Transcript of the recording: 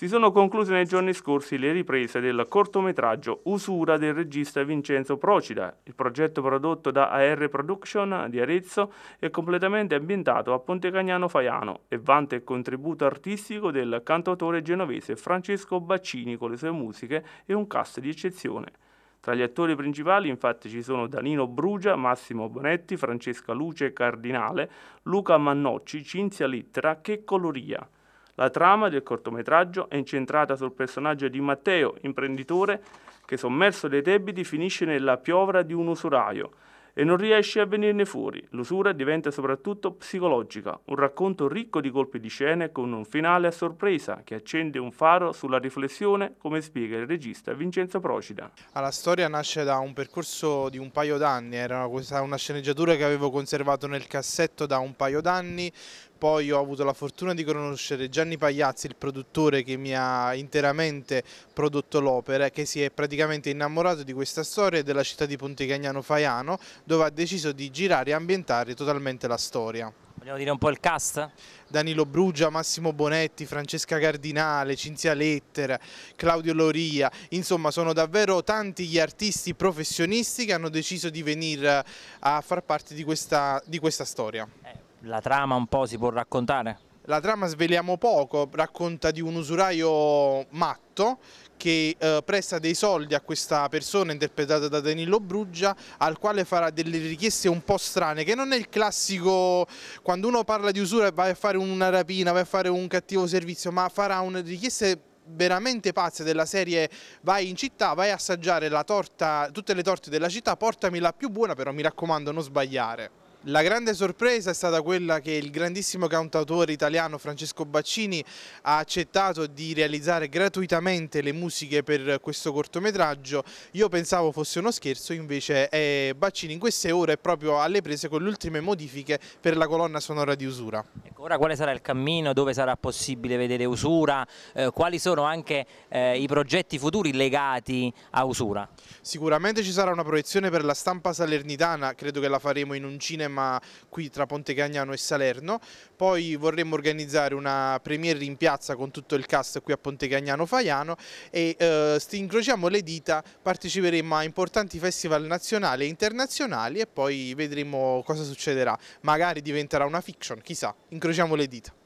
si sono concluse nei giorni scorsi le riprese del cortometraggio Usura del regista Vincenzo Procida, il progetto prodotto da AR Production di Arezzo e completamente ambientato a Pontecagnano Faiano e vanta il contributo artistico del cantautore genovese Francesco Baccini con le sue musiche e un cast di eccezione. Tra gli attori principali infatti ci sono Danino Brugia, Massimo Bonetti, Francesca Luce Cardinale, Luca Mannocci, Cinzia Littera, Che Coloria. La trama del cortometraggio è incentrata sul personaggio di Matteo, imprenditore, che sommerso dai debiti finisce nella piovra di un usuraio e non riesce a venirne fuori. L'usura diventa soprattutto psicologica, un racconto ricco di colpi di scene con un finale a sorpresa che accende un faro sulla riflessione, come spiega il regista Vincenzo Procida. Ah, la storia nasce da un percorso di un paio d'anni, era una sceneggiatura che avevo conservato nel cassetto da un paio d'anni, poi ho avuto la fortuna di conoscere Gianni Pagliazzi, il produttore che mi ha interamente prodotto l'opera, che si è praticamente innamorato di questa storia e della città di Ponte Faiano, dove ha deciso di girare e ambientare totalmente la storia. Vogliamo dire un po' il cast? Danilo Brugia, Massimo Bonetti, Francesca Cardinale, Cinzia Lettera, Claudio Loria, insomma sono davvero tanti gli artisti professionisti che hanno deciso di venire a far parte di questa, di questa storia. Eh la trama un po' si può raccontare? La trama sveliamo poco, racconta di un usuraio matto che eh, presta dei soldi a questa persona interpretata da Danilo Bruggia al quale farà delle richieste un po' strane che non è il classico quando uno parla di usura vai a fare una rapina, vai a fare un cattivo servizio ma farà una richieste veramente pazze della serie vai in città, vai a assaggiare torta, tutte le torte della città, portami la più buona però mi raccomando non sbagliare. La grande sorpresa è stata quella che il grandissimo cantautore italiano Francesco Baccini ha accettato di realizzare gratuitamente le musiche per questo cortometraggio. Io pensavo fosse uno scherzo, invece eh, Baccini in queste ore è proprio alle prese con le ultime modifiche per la colonna sonora di Usura. Ecco, ora quale sarà il cammino, dove sarà possibile vedere Usura, eh, quali sono anche eh, i progetti futuri legati a Usura? Sicuramente ci sarà una proiezione per la stampa salernitana, credo che la faremo in un cinema cinema qui tra Ponte Cagnano e Salerno, poi vorremmo organizzare una premiere in piazza con tutto il cast qui a Ponte Cagnano Faiano e eh, incrociamo le dita, parteciperemo a importanti festival nazionali e internazionali e poi vedremo cosa succederà, magari diventerà una fiction, chissà, incrociamo le dita.